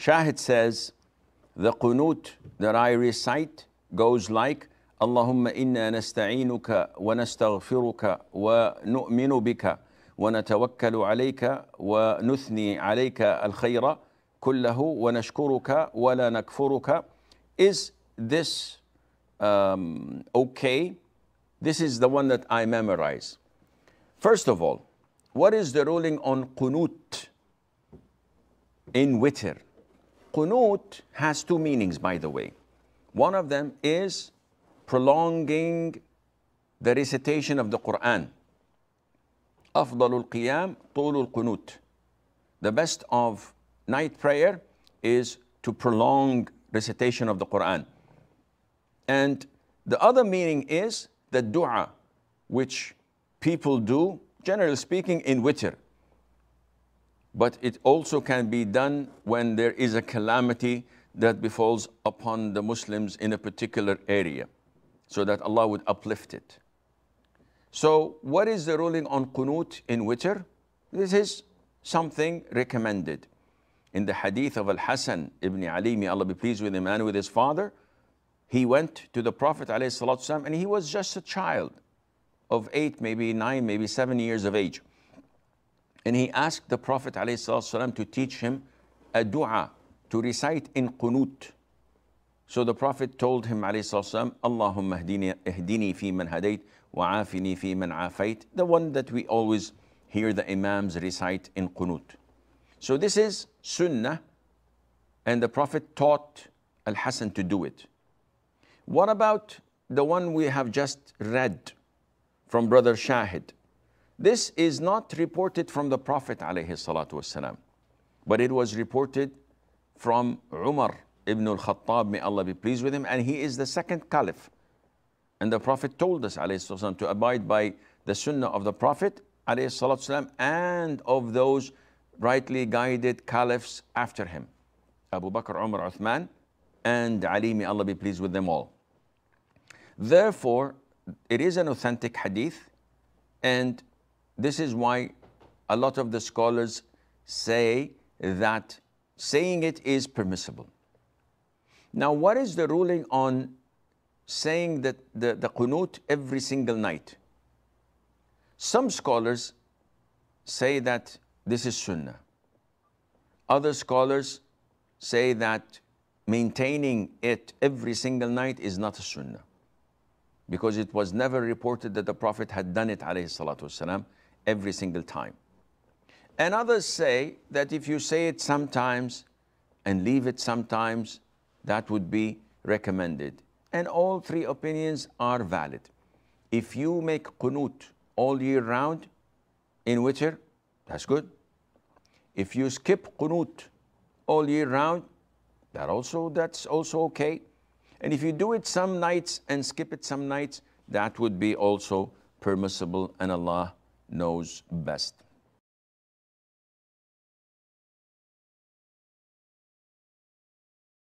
Shahid says, the qunut that I recite goes like, اللهم إنا نستعينك ونستغفرك ونؤمن بك ونتوكل عليك ونثني عليك الخير كله ونشكرك ولا نكفرك is this um, okay this is the one that I memorize first of all what is the ruling on qunut in witr Qunut has two meanings, by the way. One of them is prolonging the recitation of the Quran. Afdalul Qiyam, Tulul Qunut. The best of night prayer is to prolong recitation of the Quran. And the other meaning is the dua, which people do, generally speaking, in witr but it also can be done when there is a calamity that befalls upon the Muslims in a particular area, so that Allah would uplift it. So what is the ruling on qunut in witr? This is something recommended. In the hadith of Al-Hasan ibn Ali, may Allah be pleased with him and with his father, he went to the Prophet والسلام, and he was just a child of eight, maybe nine, maybe seven years of age. And he asked the Prophet ﷺ to teach him a dua to recite in qunut. So the Prophet told him ﷺ, Allahumma ihdini, fi man hadayt wa afini fi man afayt, the one that we always hear the Imams recite in qunut. So this is sunnah and the Prophet taught Al-Hasan to do it. What about the one we have just read from Brother Shahid? This is not reported from the Prophet والسلام, but it was reported from Umar ibn al-Khattab, may Allah be pleased with him, and he is the second caliph. And the Prophet told us والسلام, to abide by the sunnah of the Prophet والسلام, and of those rightly guided caliphs after him. Abu Bakr, Umar, Uthman, and Ali, may Allah be pleased with them all. Therefore, it is an authentic hadith, and this is why a lot of the scholars say that saying it is permissible. Now, what is the ruling on saying that the, the qunut every single night? Some scholars say that this is sunnah. Other scholars say that maintaining it every single night is not a sunnah because it was never reported that the Prophet had done it, alayhi salatu wasalam, every single time. And others say that if you say it sometimes and leave it sometimes, that would be recommended. And all three opinions are valid. If you make qunut all year round in winter, that's good. If you skip qunut all year round, that also that's also okay. And if you do it some nights and skip it some nights, that would be also permissible and Allah knows best.